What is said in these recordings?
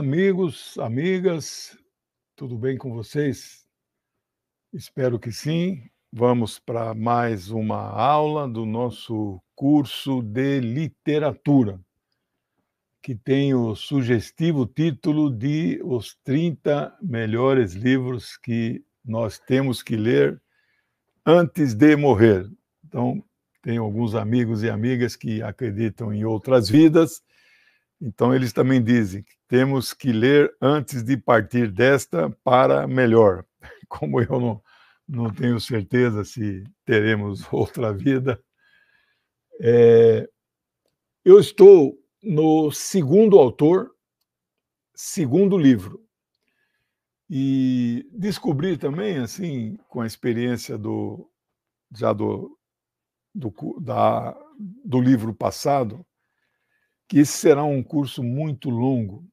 amigos, amigas, tudo bem com vocês? Espero que sim. Vamos para mais uma aula do nosso curso de literatura, que tem o sugestivo título de Os 30 Melhores Livros que Nós Temos que Ler Antes de Morrer. Então, tem alguns amigos e amigas que acreditam em outras vidas. Então, eles também dizem temos que ler antes de partir desta para melhor. Como eu não, não tenho certeza se teremos outra vida, é, eu estou no segundo autor, segundo livro. E descobri também, assim, com a experiência do já do, do, da, do livro passado, que esse será um curso muito longo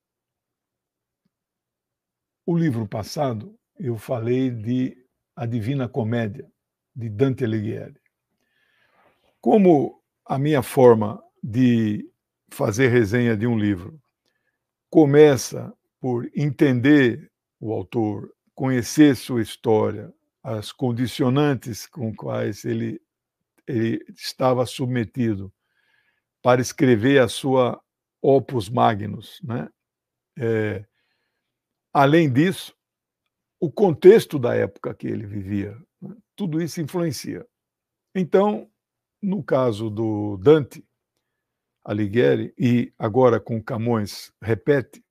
o livro passado eu falei de A Divina Comédia, de Dante Alighieri. Como a minha forma de fazer resenha de um livro começa por entender o autor, conhecer sua história, as condicionantes com quais ele, ele estava submetido para escrever a sua opus magnus, né? É, Além disso, o contexto da época que ele vivia, né, tudo isso influencia. Então, no caso do Dante Alighieri, e agora com Camões, repete,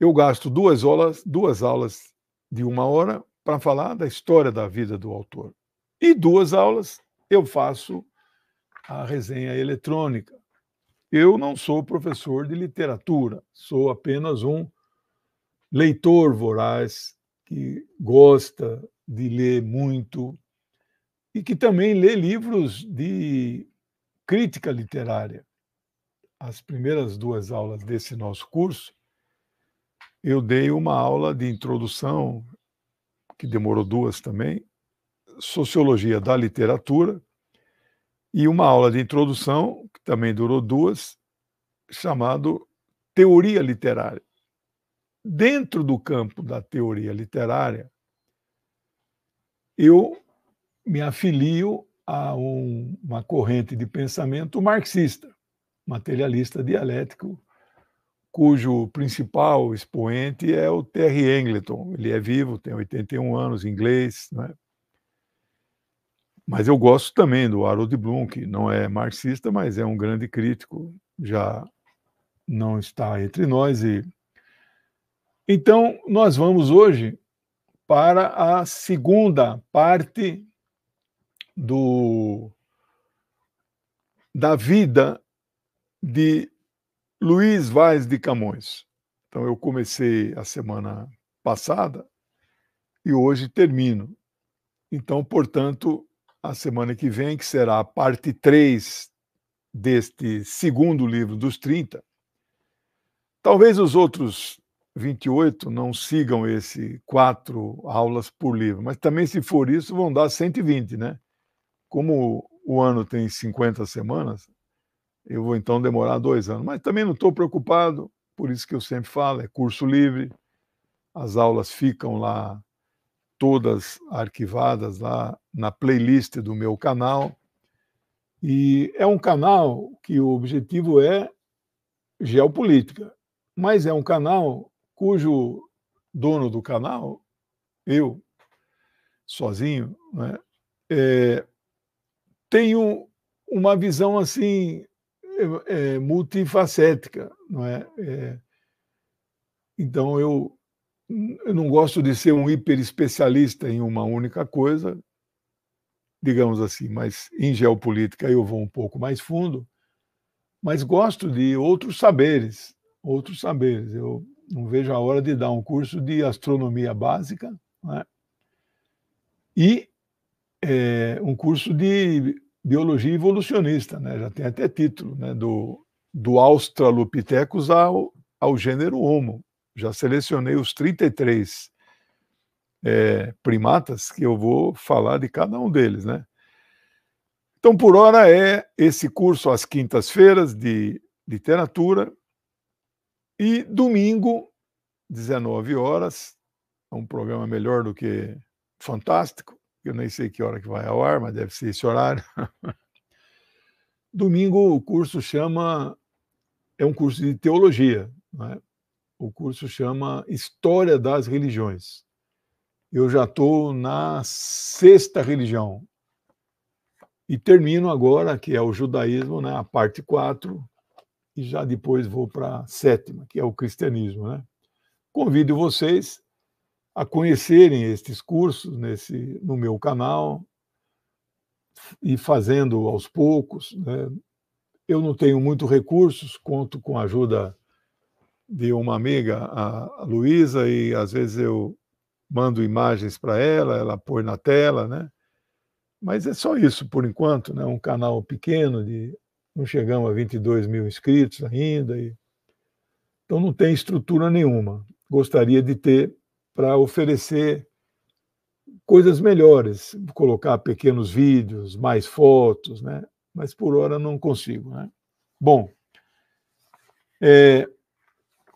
eu gasto duas aulas, duas aulas de uma hora para falar da história da vida do autor. E duas aulas eu faço a resenha eletrônica. Eu não sou professor de literatura, sou apenas um leitor voraz, que gosta de ler muito e que também lê livros de crítica literária. As primeiras duas aulas desse nosso curso, eu dei uma aula de introdução, que demorou duas também, Sociologia da Literatura, e uma aula de introdução, que também durou duas, chamado Teoria Literária dentro do campo da teoria literária, eu me afilio a um, uma corrente de pensamento marxista, materialista dialético, cujo principal expoente é o Terry Engleton. Ele é vivo, tem 81 anos, inglês, né? Mas eu gosto também do Harold Bloom, que não é marxista, mas é um grande crítico, já não está entre nós e então, nós vamos hoje para a segunda parte do da vida de Luiz Vaz de Camões. Então eu comecei a semana passada e hoje termino. Então, portanto, a semana que vem, que será a parte 3 deste segundo livro dos 30, talvez os outros 28 não sigam esse quatro aulas por livro, mas também se for isso vão dar 120, né? Como o ano tem 50 semanas, eu vou então demorar dois anos. Mas também não estou preocupado, por isso que eu sempre falo, é curso livre, as aulas ficam lá todas arquivadas lá na playlist do meu canal. E é um canal que o objetivo é geopolítica, mas é um canal cujo dono do canal, eu, sozinho, né, é, tenho uma visão assim é, é, multifacética, não é? é então eu, eu não gosto de ser um hiperespecialista em uma única coisa, digamos assim, mas em geopolítica eu vou um pouco mais fundo, mas gosto de outros saberes, outros saberes. Eu não vejo a hora de dar um curso de astronomia básica né? e é, um curso de biologia evolucionista, né? já tem até título, né? do, do Australopithecus ao, ao gênero Homo. Já selecionei os 33 é, primatas que eu vou falar de cada um deles. Né? Então, por hora, é esse curso às quintas-feiras de literatura e domingo, 19 horas, é um programa melhor do que fantástico. Eu nem sei que hora que vai ao ar, mas deve ser esse horário. domingo o curso chama é um curso de teologia, né? O curso chama História das Religiões. Eu já estou na sexta religião. E termino agora, que é o judaísmo, né, a parte 4, e já depois vou para a sétima, que é o cristianismo. Né? Convido vocês a conhecerem estes cursos nesse, no meu canal e fazendo aos poucos. Né? Eu não tenho muito recursos, conto com a ajuda de uma amiga, a Luísa, e às vezes eu mando imagens para ela, ela põe na tela, né? Mas é só isso por enquanto, né? Um canal pequeno de não chegamos a 22 mil inscritos ainda. E... Então não tem estrutura nenhuma. Gostaria de ter para oferecer coisas melhores, colocar pequenos vídeos, mais fotos, né? Mas por hora não consigo, né? Bom, é,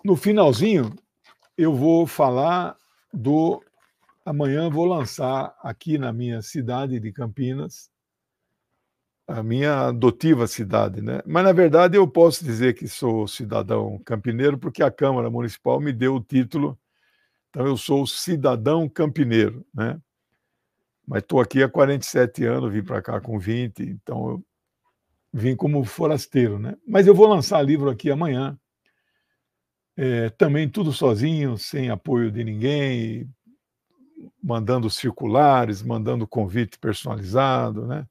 no finalzinho eu vou falar do amanhã vou lançar aqui na minha cidade de Campinas a minha adotiva cidade, né? Mas na verdade eu posso dizer que sou cidadão campineiro porque a Câmara Municipal me deu o título, então eu sou cidadão campineiro, né? Mas estou aqui há 47 anos, vim para cá com 20, então eu vim como forasteiro, né? Mas eu vou lançar livro aqui amanhã, é, também tudo sozinho, sem apoio de ninguém, mandando circulares, mandando convite personalizado, né?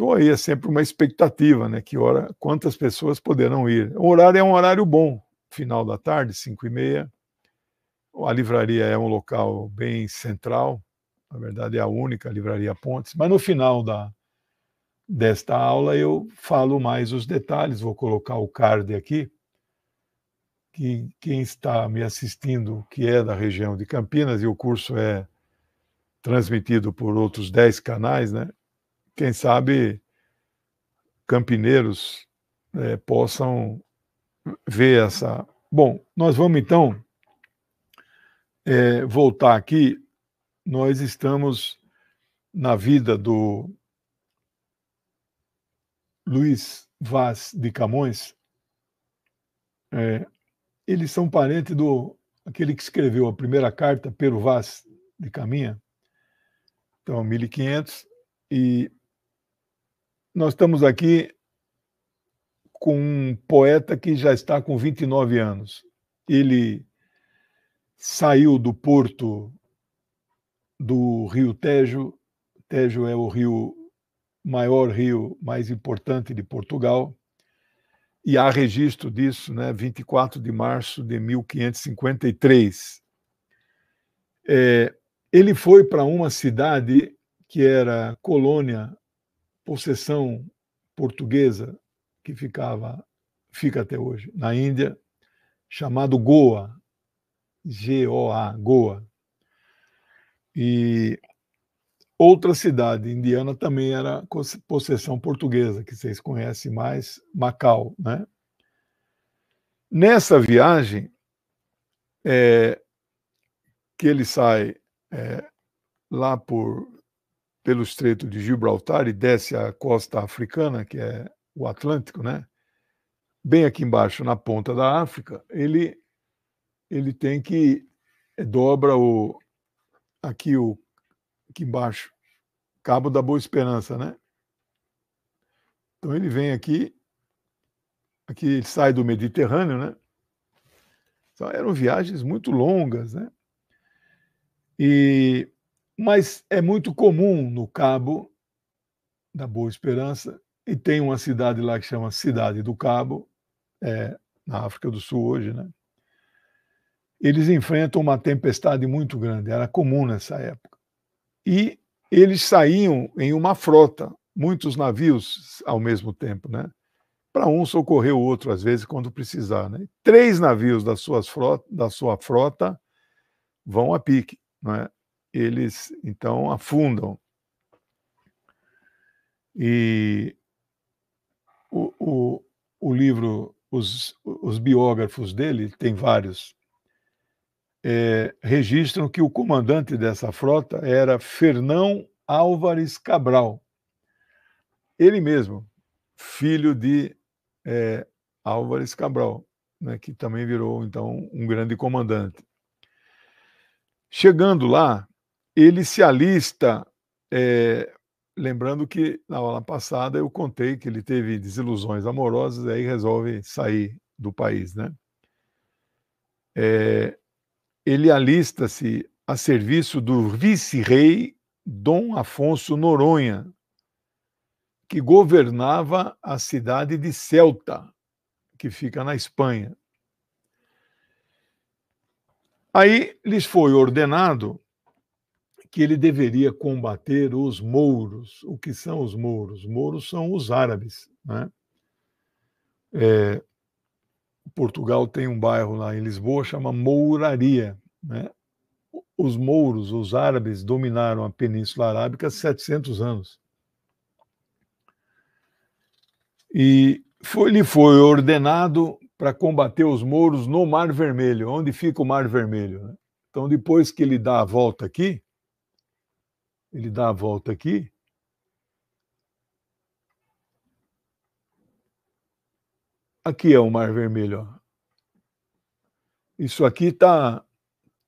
estou aí é sempre uma expectativa, né? Que hora, quantas pessoas poderão ir. O horário é um horário bom, final da tarde, 5 e meia. A livraria é um local bem central, na verdade é a única livraria Pontes. Mas no final da, desta aula eu falo mais os detalhes, vou colocar o card aqui, que quem está me assistindo, que é da região de Campinas, e o curso é transmitido por outros 10 canais, né? quem sabe campineiros é, possam ver essa. Bom, nós vamos então é, voltar aqui. Nós estamos na vida do Luiz Vaz de Camões. É, eles são parente do aquele que escreveu a primeira carta, Pero Vaz de Caminha, então 1500, e nós estamos aqui com um poeta que já está com 29 anos. Ele saiu do porto do Rio Tejo. Tejo é o rio maior rio mais importante de Portugal. E há registro disso, né? 24 de março de 1553. É, ele foi para uma cidade que era colônia possessão portuguesa que ficava fica até hoje na Índia, chamado Goa, G-O-A, Goa. E outra cidade indiana também era possessão portuguesa, que vocês conhecem mais, Macau, né? Nessa viagem é, que ele sai é, lá por pelo Estreito de Gibraltar e desce a costa africana, que é o Atlântico, né? Bem aqui embaixo, na ponta da África, ele ele tem que eh, dobra o aqui o aqui embaixo, Cabo da Boa Esperança, né? Então ele vem aqui aqui ele sai do Mediterrâneo, né? Então, eram viagens muito longas, né? E mas é muito comum no Cabo da Boa Esperança, e tem uma cidade lá que chama Cidade do Cabo, é, na África do Sul hoje, né? Eles enfrentam uma tempestade muito grande, era comum nessa época. E eles saíam em uma frota, muitos navios ao mesmo tempo, né? Para um socorrer o outro, às vezes, quando precisar. Né? Três navios da, suas frota, da sua frota vão a pique. Não é? eles então afundam. E o, o, o livro, os, os biógrafos dele, tem vários, é, registram que o comandante dessa frota era Fernão Álvares Cabral. Ele mesmo, filho de é, Álvares Cabral, né, que também virou então um grande comandante. Chegando lá, ele se alista, é, lembrando que na aula passada eu contei que ele teve desilusões amorosas, aí resolve sair do país, né? É, ele alista-se a serviço do vice-rei Dom Afonso Noronha, que governava a cidade de Celta, que fica na Espanha. Aí lhes foi ordenado que ele deveria combater os mouros. O que são os mouros? Mouros são os árabes. Né? É, Portugal tem um bairro lá em Lisboa chama Mouraria. Né? Os mouros, os árabes, dominaram a Península Arábica há 700 anos. E foi, lhe foi ordenado para combater os mouros no Mar Vermelho, onde fica o Mar Vermelho. Né? Então, depois que ele dá a volta aqui, ele dá a volta aqui. Aqui é o Mar Vermelho. Ó. Isso aqui está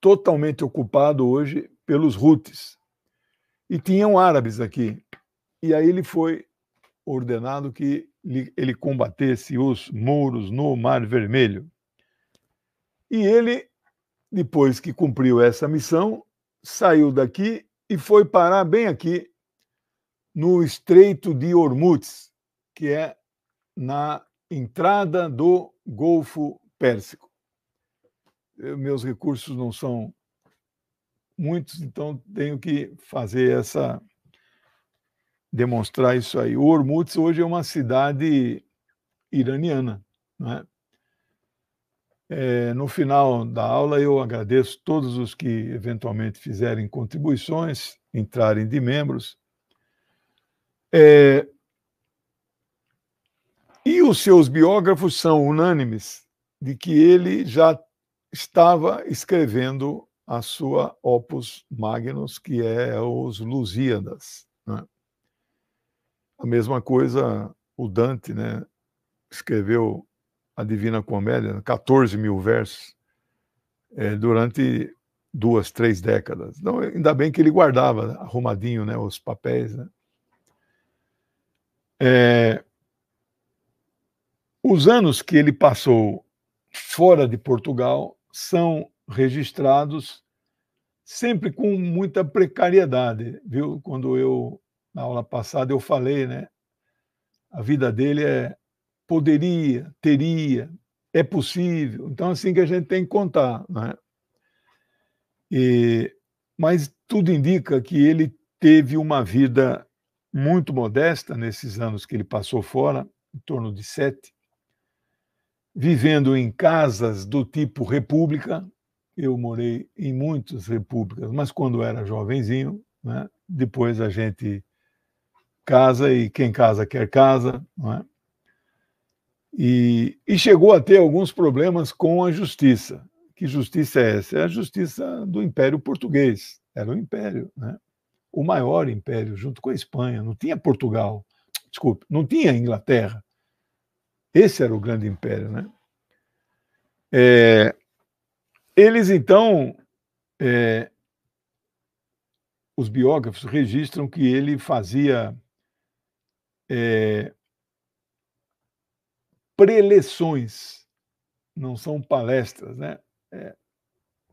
totalmente ocupado hoje pelos Houthis. E tinham árabes aqui. E aí ele foi ordenado que ele combatesse os mouros no Mar Vermelho. E ele, depois que cumpriu essa missão, saiu daqui e foi parar bem aqui no Estreito de Hormuz, que é na entrada do Golfo Pérsico. Eh, meus recursos não são muitos, então tenho que fazer essa demonstrar isso aí. O Hormuz hoje é uma cidade iraniana, é? É, no final da aula, eu agradeço todos os que eventualmente fizerem contribuições, entrarem de membros. É, e os seus biógrafos são unânimes de que ele já estava escrevendo a sua Opus Magnus, que é os Lusíadas. Né? A mesma coisa o Dante, né? Escreveu a Divina Comédia, 14 mil versos, é, durante duas, três décadas. Então, ainda bem que ele guardava arrumadinho né, os papéis. Né? É, os anos que ele passou fora de Portugal são registrados sempre com muita precariedade, viu? Quando eu na aula passada eu falei, né? A vida dele é poderia, teria, é possível. Então, é assim que a gente tem que contar. Né? E, mas tudo indica que ele teve uma vida muito modesta nesses anos que ele passou fora, em torno de sete, vivendo em casas do tipo república. Eu morei em muitas repúblicas, mas quando era jovenzinho, né? depois a gente casa e quem casa quer casa. Não é? E, e chegou a ter alguns problemas com a justiça. Que justiça é essa? É a justiça do Império Português. Era o Império, né? o maior império, junto com a Espanha. Não tinha Portugal, desculpe, não tinha Inglaterra. Esse era o grande império, né? É, eles então, é, os biógrafos registram que ele fazia é, preleções, não são palestras, né? É,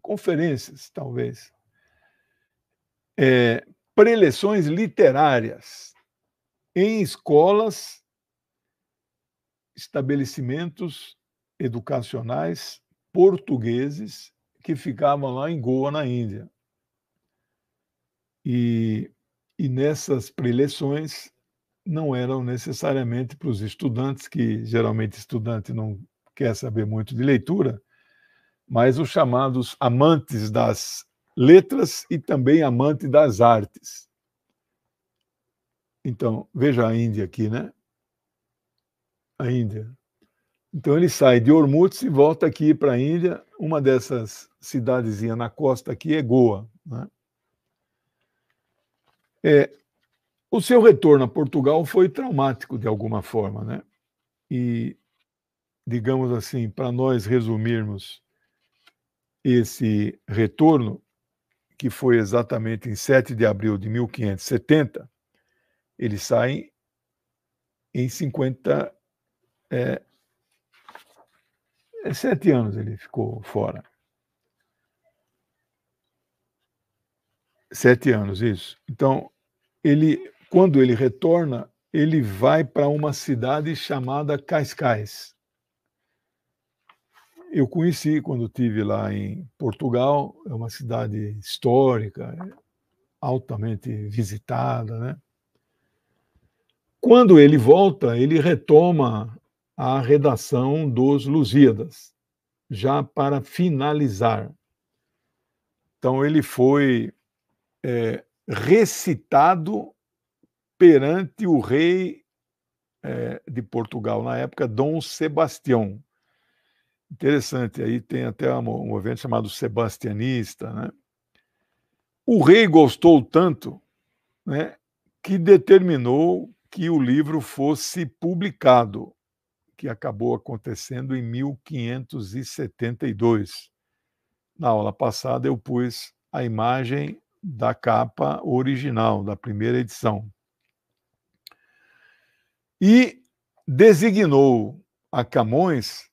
conferências, talvez. É, preleções literárias em escolas, estabelecimentos educacionais portugueses que ficavam lá em Goa, na Índia. E, e nessas preleções não eram necessariamente para os estudantes, que geralmente estudante não quer saber muito de leitura, mas os chamados amantes das letras e também amante das artes. Então, veja a Índia aqui, né? A Índia. Então ele sai de Ormuz e volta aqui para a Índia. Uma dessas cidadezinhas na costa aqui é Goa. Né? É, o seu retorno a Portugal foi traumático de alguma forma, né? E, digamos assim, para nós resumirmos esse retorno, que foi exatamente em 7 de abril de 1570, ele sai em 50. É, é, sete anos ele ficou fora. Sete anos, isso. Então, ele quando ele retorna, ele vai para uma cidade chamada Cascais. Eu conheci quando tive lá em Portugal, é uma cidade histórica, altamente visitada, né? Quando ele volta, ele retoma a redação dos Lusíadas, já para finalizar. Então, ele foi é, recitado perante o rei é, de Portugal na época, Dom Sebastião. Interessante, aí tem até um, movimento chamado Sebastianista. Né? O rei gostou tanto né, que determinou que o livro fosse publicado, que acabou acontecendo em 1572. Na aula passada eu pus a imagem da capa original, da primeira edição e designou a Camões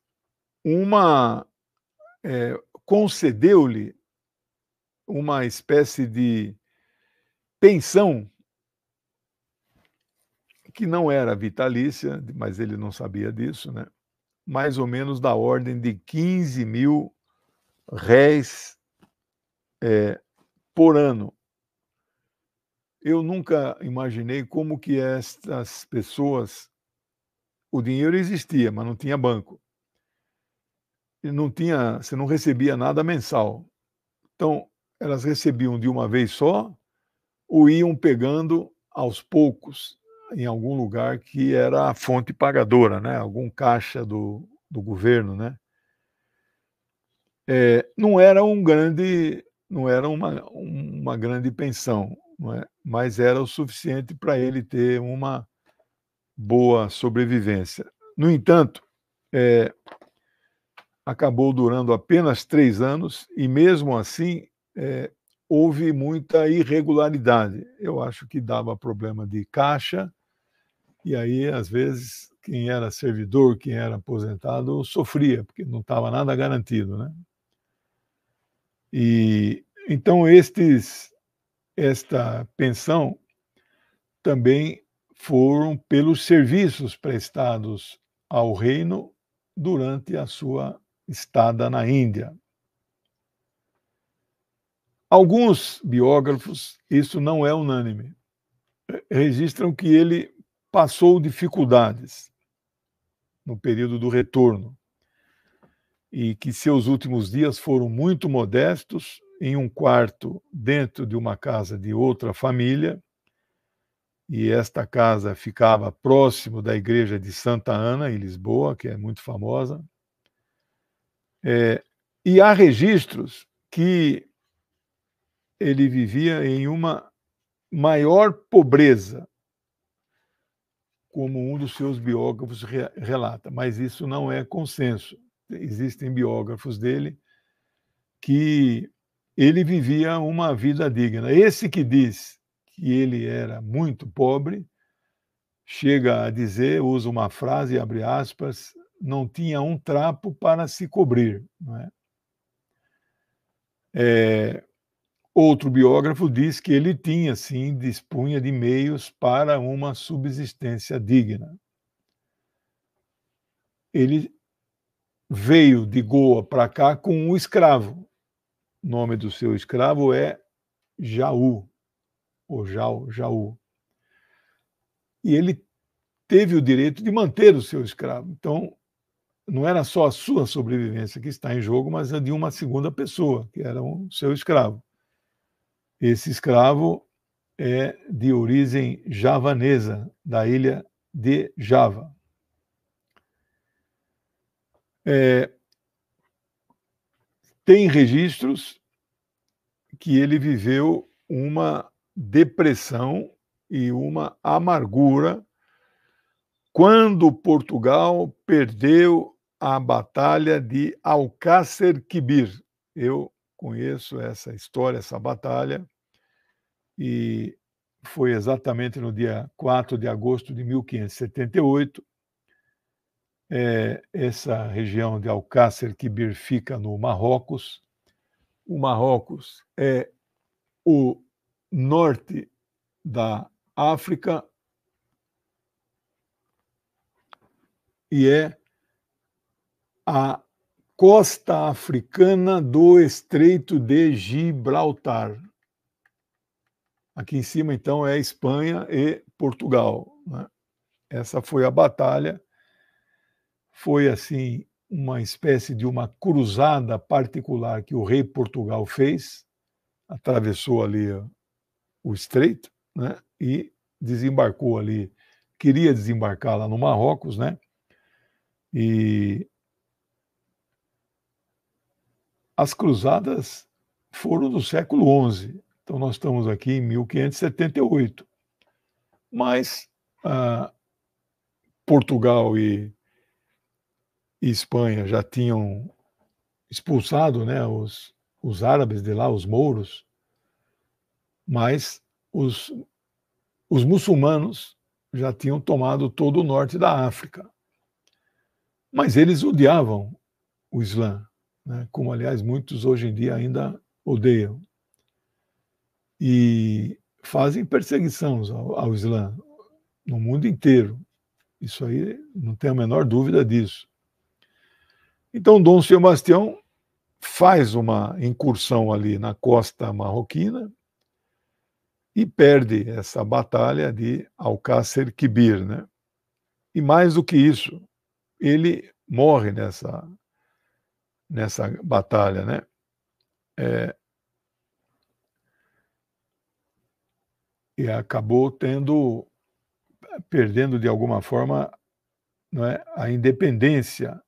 uma. É, concedeu-lhe uma espécie de pensão que não era vitalícia, mas ele não sabia disso, né? mais ou menos da ordem de 15 mil réis é, por ano. Eu nunca imaginei como que estas pessoas o dinheiro existia, mas não tinha banco. E não tinha, você não recebia nada mensal. Então, elas recebiam de uma vez só ou iam pegando aos poucos em algum lugar que era a fonte pagadora, né? algum caixa do, do governo. Né? É, não era um grande, não era uma, uma grande pensão é? mas era o suficiente para ele ter uma boa sobrevivência. No entanto, é, acabou durando apenas três anos e, mesmo assim, é, houve muita irregularidade. Eu acho que dava problema de caixa, e aí, às vezes, quem era servidor, quem era aposentado, sofria, porque não estava nada garantido. Né? E, então, estes esta pensão também foram pelos serviços prestados ao reino durante a sua estada na Índia. Alguns biógrafos, isso não é unânime, registram que ele passou dificuldades no período do retorno e que seus últimos dias foram muito modestos em um quarto dentro de uma casa de outra família, e esta casa ficava próximo da igreja de Santa Ana, em Lisboa, que é muito famosa. É, e há registros que ele vivia em uma maior pobreza, como um dos seus biógrafos re relata, mas isso não é consenso. Existem biógrafos dele que ele vivia uma vida digna. Esse que diz que ele era muito pobre, chega a dizer, usa uma frase, abre aspas, não tinha um trapo para se cobrir. É? É, outro biógrafo diz que ele tinha, sim, dispunha de meios para uma subsistência digna. Ele veio de Goa para cá com um escravo, nome do seu escravo é Jaú, ou Jau, Jaú. E ele teve o direito de manter o seu escravo. Então, não era só a sua sobrevivência que está em jogo, mas a de uma segunda pessoa, que era o seu escravo. Esse escravo é de origem javanesa, da ilha de Java. É, tem registros que ele viveu uma depressão e uma amargura quando Portugal perdeu a batalha de Alcácer Quibir. Eu conheço essa história, essa batalha, e foi exatamente no dia 4 de agosto de 1578 é, essa região de Alcácer Quibir fica no Marrocos. O Marrocos é o norte da África e é a costa africana do Estreito de Gibraltar. Aqui em cima, então, é Espanha e Portugal. Né? Essa foi a batalha foi assim uma espécie de uma cruzada particular que o rei Portugal fez, atravessou ali o estreito, né? E desembarcou ali, queria desembarcar lá no Marrocos, né? E as cruzadas foram do século XI, então nós estamos aqui em 1578. Mas ah, Portugal e e Espanha já tinham expulsado né, os, os árabes de lá, os mouros, mas os, os muçulmanos já tinham tomado todo o norte da África. Mas eles odiavam o Islã, né, como, aliás, muitos hoje em dia ainda odeiam. E fazem perseguições ao, ao Islã no mundo inteiro. Isso aí não tem a menor dúvida disso. Então, Dom Sebastião faz uma incursão ali na costa marroquina e perde essa batalha de Alcácer Quibir, né? E mais do que isso, ele morre nessa nessa batalha, né? É, e acabou tendo perdendo de alguma forma não é, a independência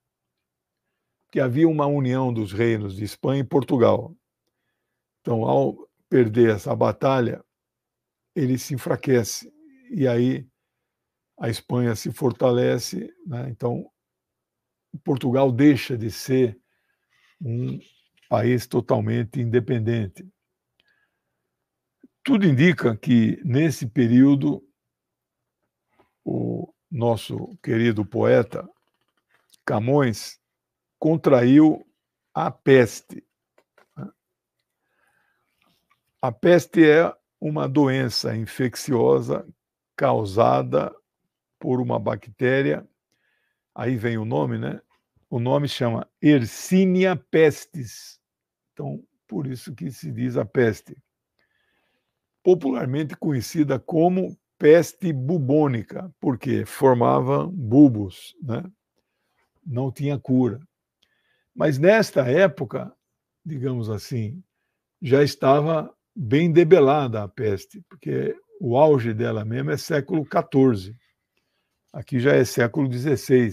que havia uma união dos reinos de Espanha e Portugal. Então, ao perder essa batalha, ele se enfraquece e aí a Espanha se fortalece, né? então Portugal deixa de ser um país totalmente independente. Tudo indica que nesse período o nosso querido poeta Camões contraiu a peste. A peste é uma doença infecciosa causada por uma bactéria. Aí vem o nome, né? O nome chama Yersinia pestis. Então, por isso que se diz a peste. Popularmente conhecida como peste bubônica, porque formava bulbos, né? Não tinha cura. Mas nesta época, digamos assim, já estava bem debelada a peste, porque o auge dela mesmo é século XIV. Aqui já é século XVI.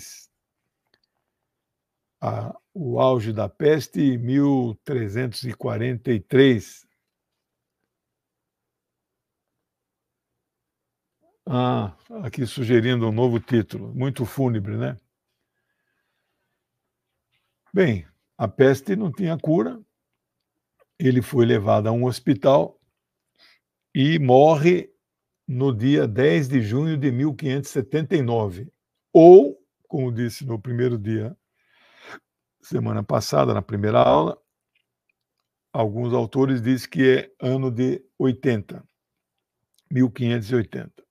o auge da peste 1343. Ah, aqui sugerindo um novo título, muito fúnebre, né? Bem, a peste não tinha cura, ele foi levado a um hospital e morre no dia 10 de junho de 1579. Ou, como disse no primeiro dia, semana passada, na primeira aula, alguns autores dizem que é ano de 80, 1580.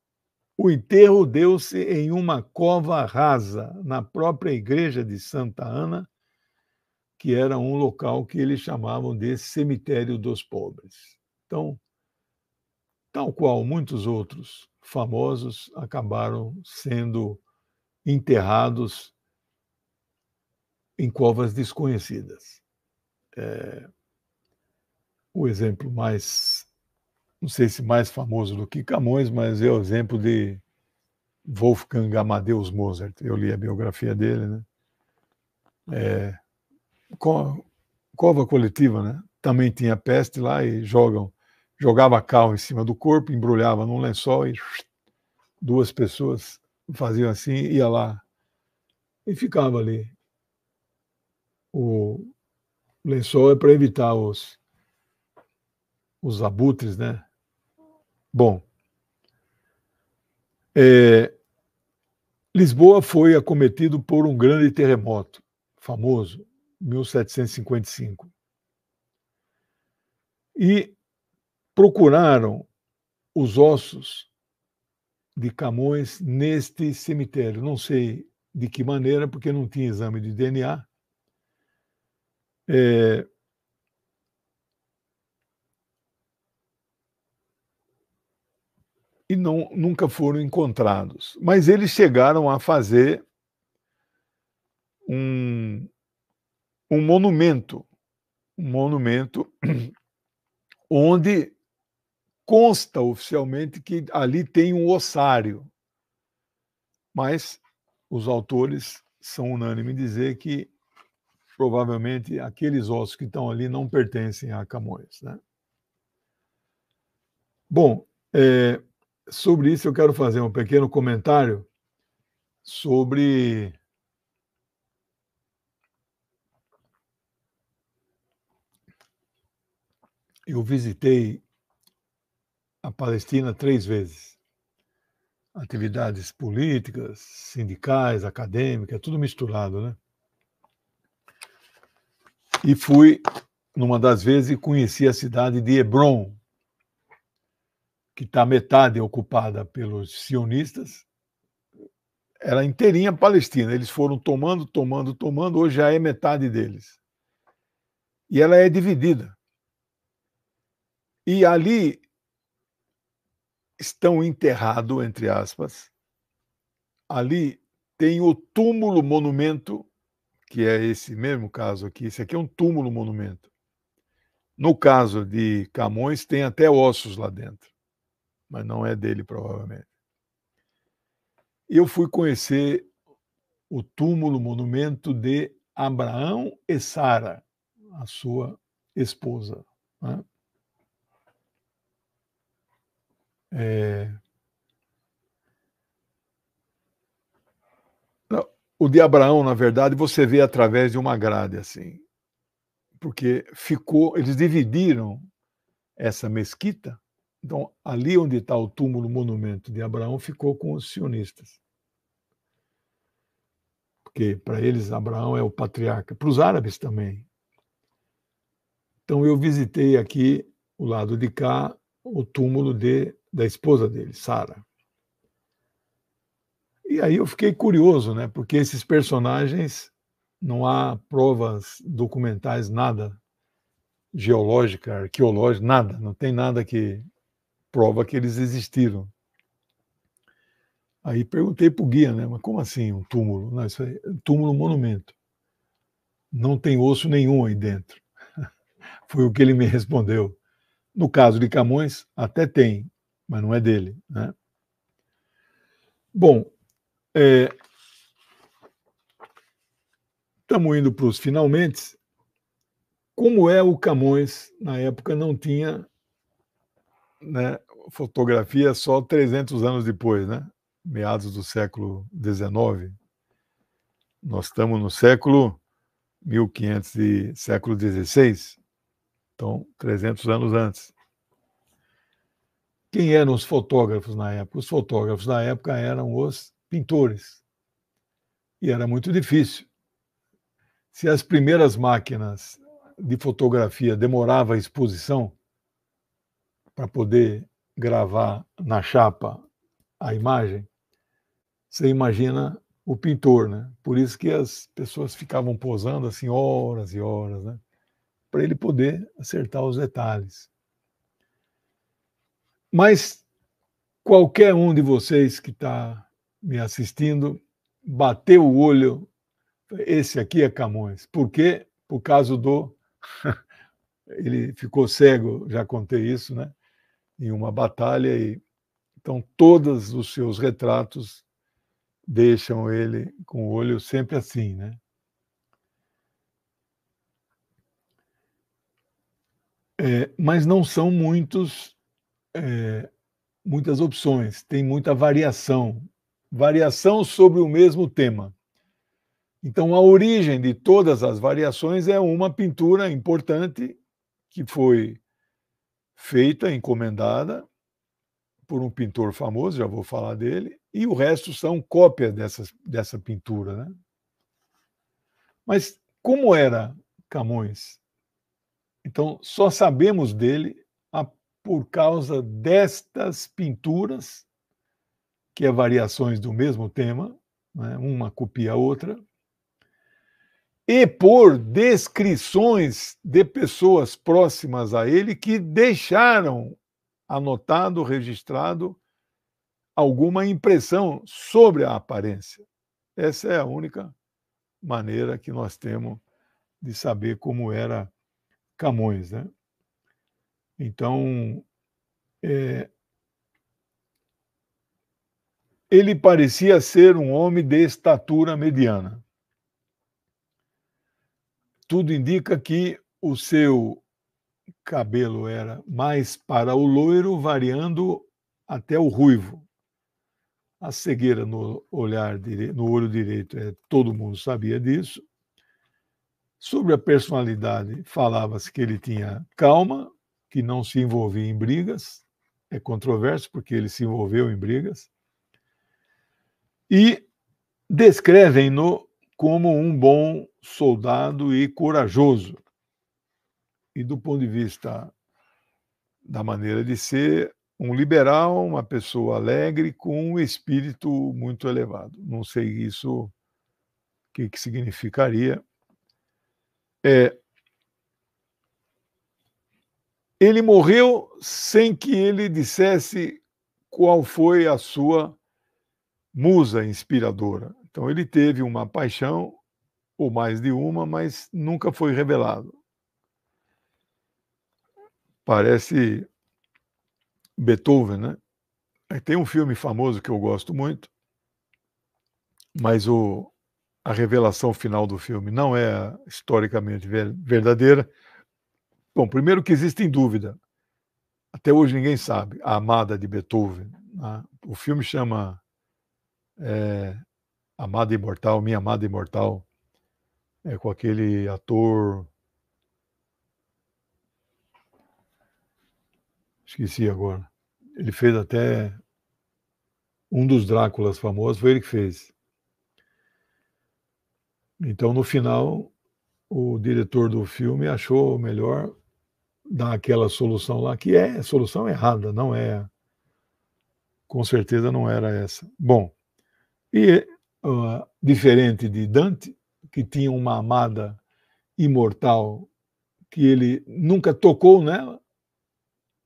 O enterro deu-se em uma cova rasa na própria igreja de Santa Ana, que era um local que eles chamavam de cemitério dos pobres. Então, tal qual muitos outros famosos acabaram sendo enterrados em covas desconhecidas. É, o exemplo mais, não sei se mais famoso do que Camões, mas é o exemplo de Wolfgang Amadeus Mozart. Eu li a biografia dele, né? É, com cova coletiva, né? Também tinha peste lá e jogam, jogava cal em cima do corpo, embrulhava num lençol e duas pessoas faziam assim, ia lá e ficava ali. O lençol é para evitar os os abutres, né? Bom, é, Lisboa foi acometido por um grande terremoto famoso, 1755. E procuraram os ossos de Camões neste cemitério. Não sei de que maneira, porque não tinha exame de DNA. É... E não, nunca foram encontrados. Mas eles chegaram a fazer um, um monumento, um monumento onde consta oficialmente que ali tem um ossário. Mas os autores são unânimes em dizer que provavelmente aqueles ossos que estão ali não pertencem a Camões. Né? Bom, é, sobre isso eu quero fazer um pequeno comentário sobre eu visitei a Palestina três vezes. Atividades políticas, sindicais, acadêmicas, é tudo misturado, né? E fui, numa das vezes, e conheci a cidade de Hebron, que está metade ocupada pelos sionistas, era inteirinha palestina. Eles foram tomando, tomando, tomando, hoje já é metade deles. E ela é dividida. E ali estão enterrado, entre aspas, ali tem o túmulo monumento, que é esse mesmo caso aqui, esse aqui é um túmulo monumento. No caso de Camões, tem até ossos lá dentro, mas não é dele, provavelmente. Eu fui conhecer o túmulo monumento de Abraão e Sara, a sua esposa. Né? É... o de Abraão, na verdade, você vê através de uma grade, assim. Porque ficou, eles dividiram essa mesquita. Então, ali onde está o túmulo, o monumento de Abraão, ficou com os sionistas. Porque para eles Abraão é o patriarca, para os árabes também. Então, eu visitei aqui o lado de cá o túmulo de, da esposa dele, Sara. E aí eu fiquei curioso, né? Porque esses personagens não há provas documentais, nada geológica, arqueológica, nada, não tem nada que prova que eles existiram. Aí perguntei para o guia, né? Mas como assim um túmulo? Não, isso túmulo monumento. Não tem osso nenhum aí dentro. Foi o que ele me respondeu. No caso de Camões, até tem, mas não é dele. Né? Bom, estamos é, indo para os finalmente. Como é o Camões? Na época não tinha né, fotografia só 300 anos depois, né? meados do século XIX. Nós estamos no século 1500 e século XVI. Então, 300 anos antes. Quem eram os fotógrafos na época? Os fotógrafos na época eram os pintores. E era muito difícil. Se as primeiras máquinas de fotografia demorava a exposição para poder gravar na chapa a imagem, você imagina o pintor, né? Por isso que as pessoas ficavam posando assim horas e horas, né? para ele poder acertar os detalhes. Mas qualquer um de vocês que está me assistindo bateu o olho, esse aqui é Camões. Por quê? Por causa do. ele ficou cego, já contei isso, né? Em uma batalha. E... Então, todos os seus retratos deixam ele com o olho sempre assim, né? É, mas não são muitos, é, muitas opções, tem muita variação. Variação sobre o mesmo tema. Então, a origem de todas as variações é uma pintura importante que foi feita, encomendada por um pintor famoso, já vou falar dele, e o resto são cópias dessa dessa pintura. Né? Mas como era Camões? Então, só sabemos dele a, ah, por causa destas pinturas, que é variações do mesmo tema, né? uma copia a outra, e por descrições de pessoas próximas a ele que deixaram anotado, registrado, alguma impressão sobre a aparência. Essa é a única maneira que nós temos de saber como era Camões, né? Então, é, ele parecia ser um homem de estatura mediana. Tudo indica que o seu cabelo era mais para o loiro, variando até o ruivo. A cegueira no olhar no olho direito, é, todo mundo sabia disso. Sobre a personalidade, falava-se que ele tinha calma, que não se envolvia em brigas. É controverso porque ele se envolveu em brigas. E descrevem-no como um bom soldado e corajoso. E do ponto de vista da maneira de ser, um liberal, uma pessoa alegre com um espírito muito elevado. Não sei isso o que, que significaria é, ele morreu sem que ele dissesse qual foi a sua musa inspiradora. Então, ele teve uma paixão, ou mais de uma, mas nunca foi revelado. Parece Beethoven, né? Tem um filme famoso que eu gosto muito, mas o a revelação final do filme não é historicamente verdadeira. Bom, primeiro que existe em dúvida. Até hoje ninguém sabe. A Amada de Beethoven. Né? O filme chama é, Amada Imortal, Minha Amada Imortal, é, com aquele ator. Esqueci agora. Ele fez até um dos Dráculas famosos, foi ele que fez. Então, no final, o diretor do filme achou melhor dar aquela solução lá, que é solução errada, não é. Com certeza não era essa. Bom, e uh, diferente de Dante, que tinha uma amada imortal que ele nunca tocou nela,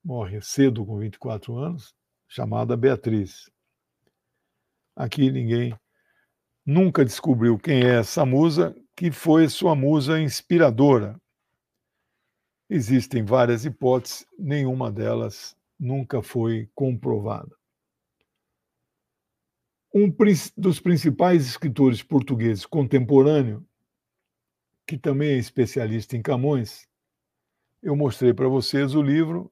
morre cedo com 24 anos, chamada Beatriz. Aqui ninguém nunca descobriu quem é essa musa, que foi sua musa inspiradora. Existem várias hipóteses, nenhuma delas nunca foi comprovada. Um dos principais escritores portugueses contemporâneo, que também é especialista em Camões, eu mostrei para vocês o livro,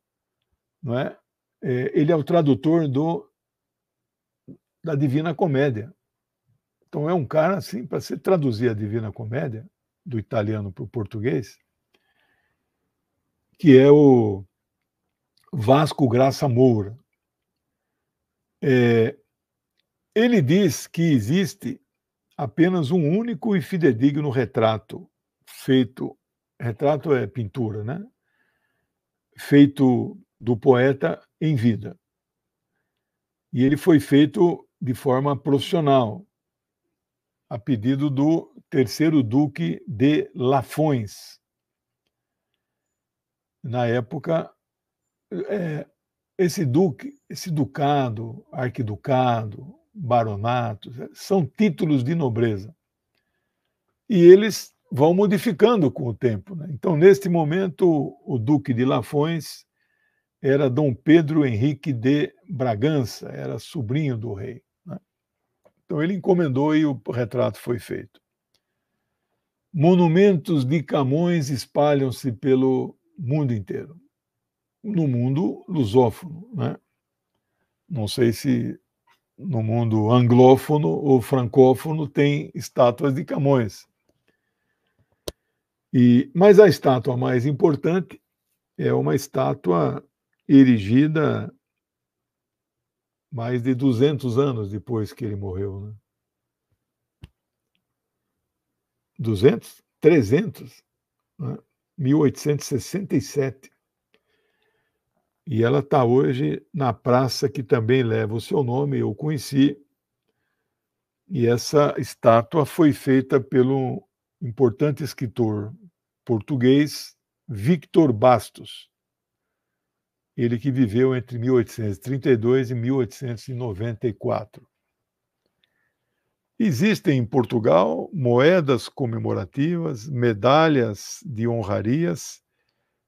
não é? é ele é o tradutor do da Divina Comédia. Então é um cara, assim, para se traduzir a Divina Comédia, do italiano para o português, que é o Vasco Graça Moura. É, ele diz que existe apenas um único e fidedigno retrato feito retrato é pintura, né? Feito do poeta em vida. E ele foi feito de forma profissional, a pedido do terceiro duque de Lafões. Na época, é, esse duque, esse ducado, arquiducado, baronato, são títulos de nobreza. E eles vão modificando com o tempo. Né? Então, neste momento, o duque de Lafões era Dom Pedro Henrique de Bragança, era sobrinho do rei. Então ele encomendou e o retrato foi feito. Monumentos de Camões espalham-se pelo mundo inteiro. No mundo lusófono, né? Não sei se no mundo anglófono ou francófono tem estátuas de Camões. E, mas a estátua mais importante é uma estátua erigida mais de 200 anos depois que ele morreu. Né? 200? 300? Né? 1867. E ela está hoje na praça que também leva o seu nome, eu conheci. E essa estátua foi feita pelo importante escritor português Victor Bastos ele que viveu entre 1832 e 1894. Existem em Portugal moedas comemorativas, medalhas de honrarias,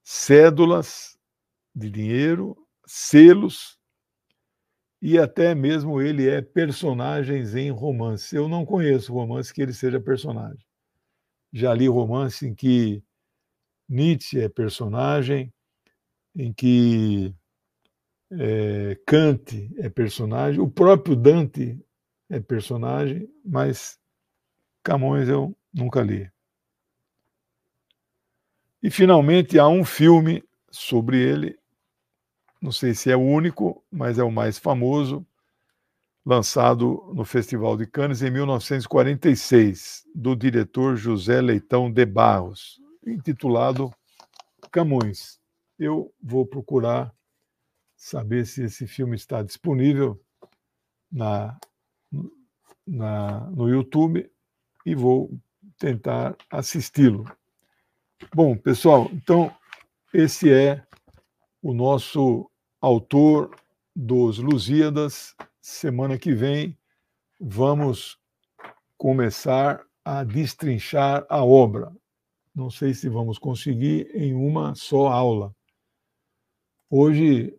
cédulas de dinheiro, selos e até mesmo ele é personagens em romance. Eu não conheço romance que ele seja personagem. Já li romance em que Nietzsche é personagem, em que é, Kant é personagem, o próprio Dante é personagem, mas Camões eu nunca li. E finalmente há um filme sobre ele, não sei se é o único, mas é o mais famoso, lançado no Festival de Cannes em 1946, do diretor José Leitão de Barros, intitulado Camões eu vou procurar saber se esse filme está disponível na, na no YouTube e vou tentar assisti-lo. Bom, pessoal, então esse é o nosso autor dos Lusíadas. Semana que vem vamos começar a destrinchar a obra. Não sei se vamos conseguir em uma só aula, Hoje,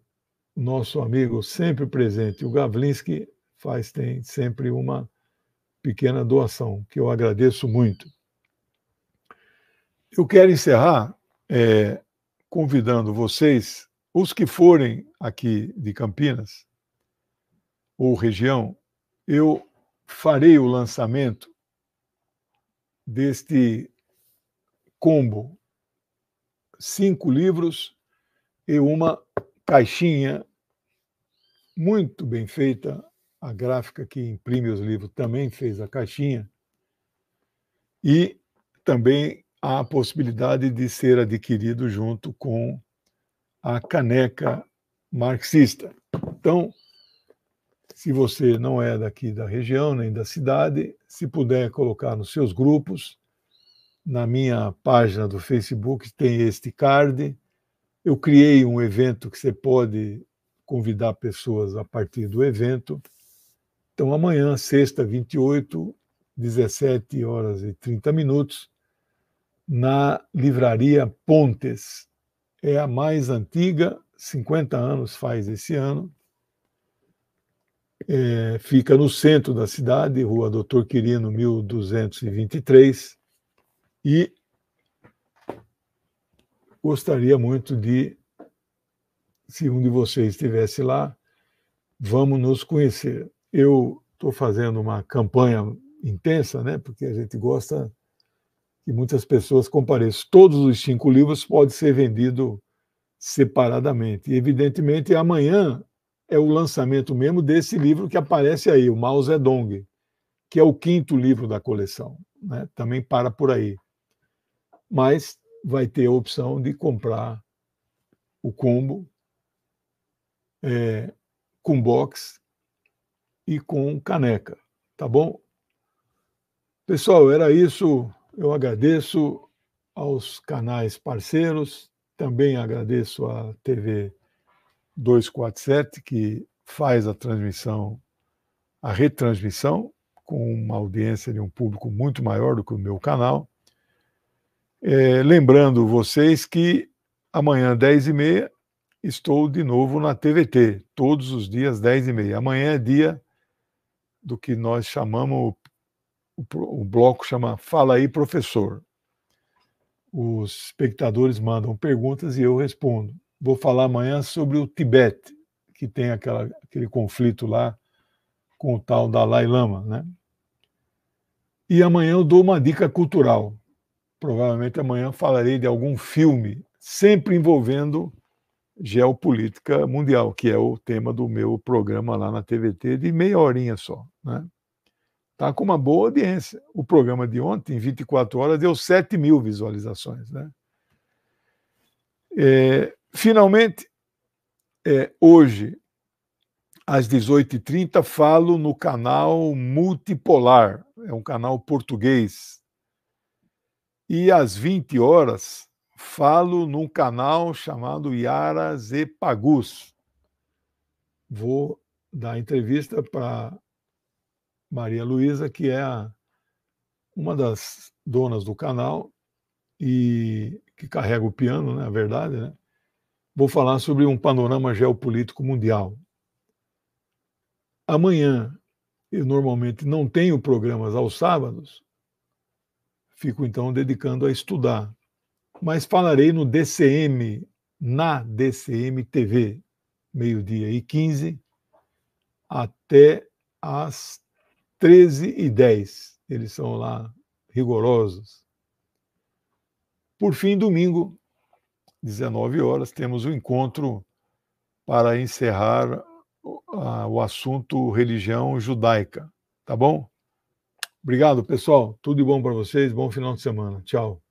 nosso amigo sempre presente, o Gavlinski, faz tem sempre uma pequena doação, que eu agradeço muito. Eu quero encerrar é, convidando vocês, os que forem aqui de Campinas ou região, eu farei o lançamento deste combo: cinco livros e uma caixinha muito bem feita. A gráfica que imprime os livros também fez a caixinha. E também há a possibilidade de ser adquirido junto com a caneca marxista. Então, se você não é daqui da região nem da cidade, se puder colocar nos seus grupos, na minha página do Facebook tem este card eu criei um evento que você pode convidar pessoas a partir do evento. Então, amanhã, sexta, 28, 17 horas e 30 minutos, na Livraria Pontes. É a mais antiga, 50 anos faz esse ano. É, fica no centro da cidade, Rua Doutor Quirino, 1223. E Gostaria muito de, se um de vocês estivesse lá, vamos nos conhecer. Eu estou fazendo uma campanha intensa, né? Porque a gente gosta que muitas pessoas compareçam. Todos os cinco livros podem ser vendidos separadamente. E, evidentemente, amanhã é o lançamento mesmo desse livro que aparece aí, o Mao Zedong, que é o quinto livro da coleção. Né? Também para por aí. Mas vai ter a opção de comprar o combo é, com box e com caneca, tá bom? Pessoal, era isso. Eu agradeço aos canais parceiros, também agradeço à TV 247, que faz a transmissão, a retransmissão, com uma audiência de um público muito maior do que o meu canal. É, lembrando vocês que amanhã, 10h30, estou de novo na TVT, todos os dias, 10h30. Amanhã é dia do que nós chamamos, o, o bloco chama Fala aí, professor. Os espectadores mandam perguntas e eu respondo. Vou falar amanhã sobre o Tibete, que tem aquela, aquele conflito lá com o tal Dalai Lama, né? E amanhã eu dou uma dica cultural provavelmente amanhã falarei de algum filme, sempre envolvendo geopolítica mundial, que é o tema do meu programa lá na TVT, de meia horinha só. Né? Tá com uma boa audiência. O programa de ontem, em 24 horas, deu 7 mil visualizações. Né? É, finalmente, é, hoje, às 18h30, falo no canal Multipolar, é um canal português e às 20 horas, falo num canal chamado Yaras e Pagus. Vou dar entrevista para Maria Luísa, que é a, uma das donas do canal e que carrega o piano, né, verdade, né? Vou falar sobre um panorama geopolítico mundial. Amanhã eu normalmente não tenho programas aos sábados, Fico então dedicando a estudar. Mas falarei no DCM, na DCM TV, meio-dia e 15, até às 13 e 10. Eles são lá rigorosos. Por fim, domingo, 19 horas, temos o um encontro para encerrar o assunto religião judaica, tá bom? Obrigado, pessoal. Tudo de bom para vocês. Bom final de semana. Tchau.